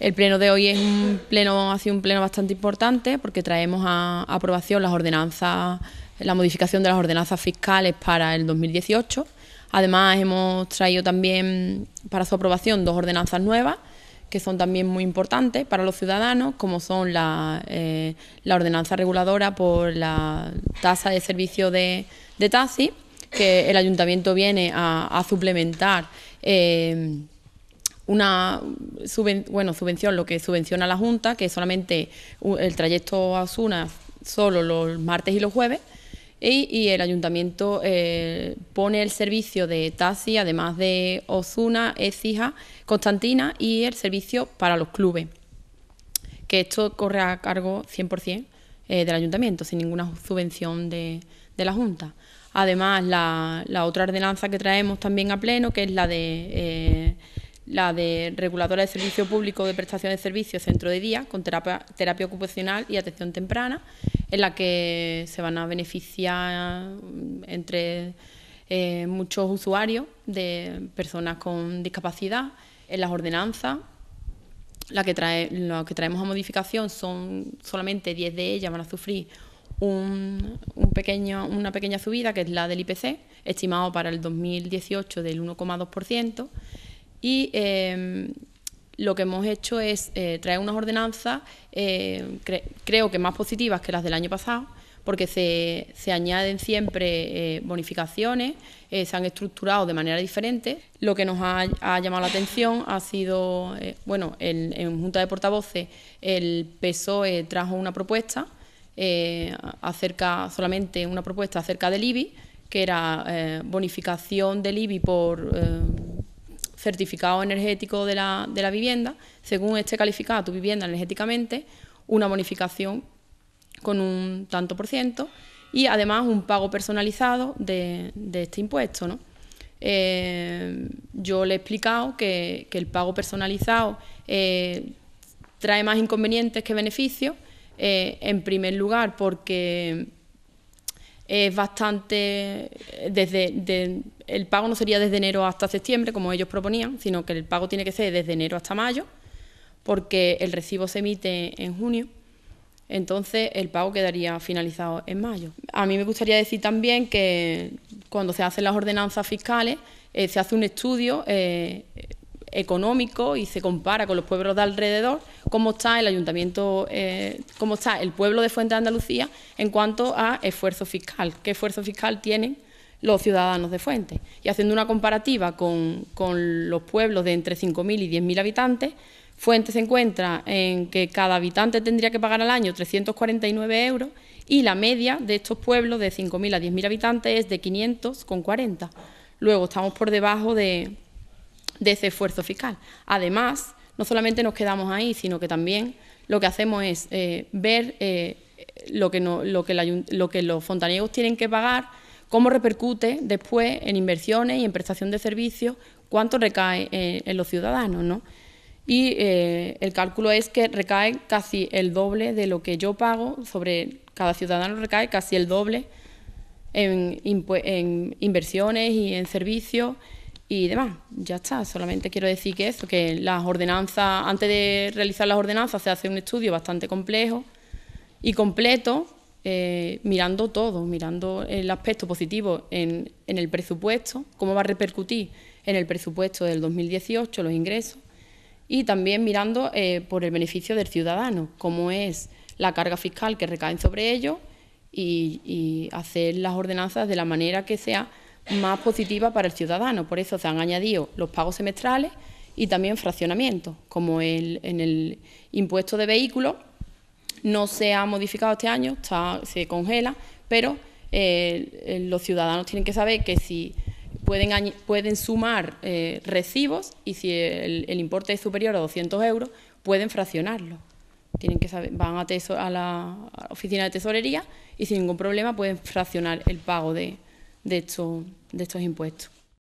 El pleno de hoy es un pleno, ha sido un pleno bastante importante porque traemos a, aprobación las ordenanzas, la modificación de las ordenanzas fiscales para el 2018. Además, hemos traído también para su aprobación dos ordenanzas nuevas que son también muy importantes para los ciudadanos, como son la, eh, la ordenanza reguladora por la tasa de servicio de, taxi, que el ayuntamiento viene a, suplementar. Eh, una bueno, subvención, lo que subvenciona la Junta, que es solamente el trayecto a Osuna solo los martes y los jueves, y, el ayuntamiento eh, pone el servicio de taxi, además de Osuna, Ecija, Constantina y el servicio para los clubes, que esto corre a cargo 100% eh, del ayuntamiento, sin ninguna subvención de, la Junta. Además, la, otra ordenanza que traemos también a pleno, que es la de... Eh, la de reguladora de servicio público de prestación de servicios centro de día con terapia, ocupacional y atención temprana, en la que se van a beneficiar mm, entre eh, muchos usuarios de personas con discapacidad en las ordenanzas. La que lo que traemos a modificación son solamente 10 de ellas van a sufrir un, una pequeña subida, que es la del IPC, estimado para el 2018 del 1,2% y em, lo que hemos hecho es eh, traer unas ordenanzas, eh, creo que más positivas que las del año pasado, porque se, añaden siempre eh, bonificaciones, se han estructurado de manera diferente. Lo que nos ha, llamado la atención ha sido, bueno, en Junta de Portavoces el PSOE trajo una propuesta acerca, solamente una propuesta acerca del IBI, que era bonificación del IBI por certificado energético de la, de la vivienda, según esté calificada tu vivienda energéticamente, una bonificación con un tanto por ciento y además un pago personalizado de, este impuesto. Eh, yo le he explicado que, el pago personalizado eh, trae más inconvenientes que beneficios, eh, en primer lugar porque es bastante desde el pago no sería desde enero hasta septiembre como ellos proponían sino que el pago tiene que ser desde enero hasta mayo porque el recibo se emite en junio entonces el pago quedaría finalizado en mayo a mí me gustaría decir también que cuando se hacen las ordenanzas fiscales eh, se hace un estudio eh, económico y se compara con los pueblos de alrededor, cómo está el ayuntamiento, eh, está el pueblo de Fuente de Andalucía en cuanto a esfuerzo fiscal, qué esfuerzo fiscal tienen los ciudadanos de Fuente? Y haciendo una comparativa con, con los pueblos de entre 5.000 y 10.000 habitantes, Fuente se encuentra en que cada habitante tendría que pagar al año 349 euros y la media de estos pueblos de 5.000 a 10.000 habitantes es de 500 con 40. Luego estamos por debajo de, de ese esfuerzo fiscal. Además, no solamente nos quedamos ahí, sino que también lo que hacemos es eh, ver eh, lo, que lo, que los fontaniegos tienen que pagar, cómo repercute después en inversiones y en prestación de servicios, cuánto recae eh, en, los ciudadanos, ¿no? Y el cálculo es que recae casi el doble de lo que yo pago sobre cada ciudadano, recae casi el doble en, en inversiones y en servicios y demás. Ya está, solamente quiero decir que eso, que las ordenanzas, antes de realizar las ordenanzas se hace un estudio bastante complejo y completo, eh, mirando todo, mirando el aspecto positivo en, el presupuesto, cómo va a repercutir en el presupuesto del 2018 los ingresos y también mirando eh, por el beneficio del ciudadano, cómo es la carga fiscal que recae sobre ellos y hacer las ordenanzas de la manera que sea más positiva para el ciudadano. Por eso se han añadido los pagos semestrales y también fraccionamientos, como en el impuesto de vehículos no se ha modificado este año, se congela, pero eh, los ciudadanos tienen que saber que si pueden, sumar eh, recibos y si el, importe es superior a 200 euros, pueden fraccionarlo. Tienen que van a, a la oficina de tesorería y sin ningún problema pueden fraccionar el pago de, de, estos, de estos impuestos.